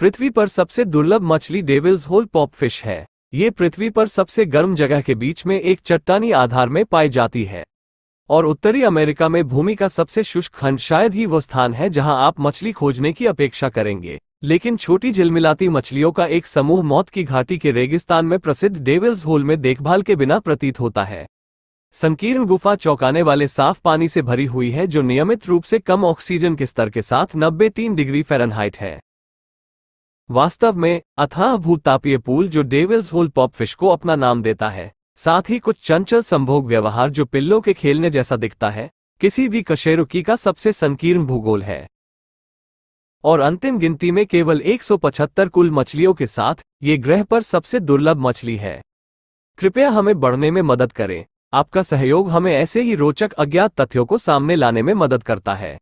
पृथ्वी पर सबसे दुर्लभ मछली डेविल्स होल पॉपफिश है ये पृथ्वी पर सबसे गर्म जगह के बीच में एक चट्टानी आधार में पाई जाती है और उत्तरी अमेरिका में भूमि का सबसे शुष्क खंड शायद ही वो स्थान है जहां आप मछली खोजने की अपेक्षा करेंगे लेकिन छोटी झिलमिलाती मछलियों का एक समूह मौत की घाटी के रेगिस्तान में प्रसिद्ध डेविल्स होल में देखभाल के बिना प्रतीत होता है संकीर्ण गुफा चौंकाने वाले साफ पानी से भरी हुई है जो नियमित रूप से कम ऑक्सीजन के स्तर के साथ नब्बे तीन डिग्री फ़ारेनहाइट है वास्तव में अथाह भूतापीय पूल जो डेविल्स होल पॉपफिश को अपना नाम देता है साथ ही कुछ चंचल संभोग व्यवहार जो पिल्लों के खेलने जैसा दिखता है किसी भी कशेरुकी का सबसे संकीर्ण भूगोल है और अंतिम गिनती में केवल 175 कुल मछलियों के साथ ये ग्रह पर सबसे दुर्लभ मछली है कृपया हमें बढ़ने में मदद करें आपका सहयोग हमें ऐसे ही रोचक अज्ञात तथ्यों को सामने लाने में मदद करता है